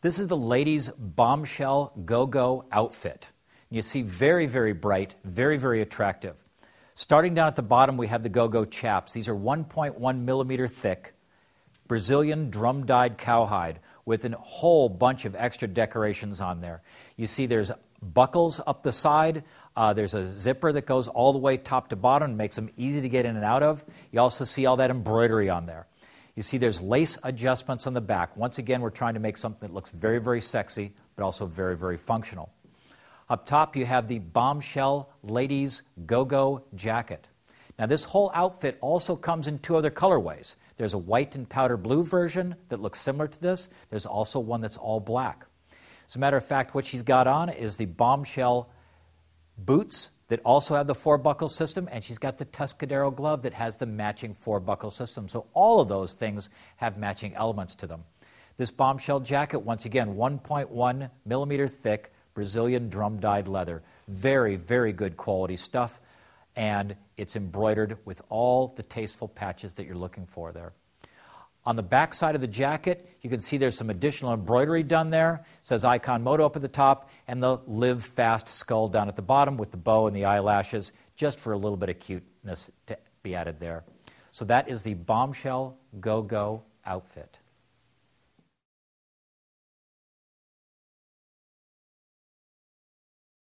This is the ladies' bombshell go go outfit. You see, very, very bright, very, very attractive. Starting down at the bottom, we have the go go chaps. These are 1.1 millimeter thick, Brazilian drum dyed cowhide with a whole bunch of extra decorations on there. You see, there's buckles up the side. Uh, there's a zipper that goes all the way top to bottom, makes them easy to get in and out of. You also see all that embroidery on there. You see there's lace adjustments on the back. Once again, we're trying to make something that looks very, very sexy, but also very, very functional. Up top, you have the bombshell ladies go-go jacket. Now, this whole outfit also comes in two other colorways. There's a white and powder blue version that looks similar to this. There's also one that's all black. As a matter of fact, what she's got on is the bombshell boots that also have the four buckle system, and she's got the Tuscadero glove that has the matching four buckle system. So all of those things have matching elements to them. This bombshell jacket, once again, 1.1 millimeter thick Brazilian drum dyed leather. Very, very good quality stuff, and it's embroidered with all the tasteful patches that you're looking for there. On the back side of the jacket, you can see there's some additional embroidery done there. It says Icon Moto up at the top and the Live Fast skull down at the bottom with the bow and the eyelashes, just for a little bit of cuteness to be added there. So that is the Bombshell Go Go outfit.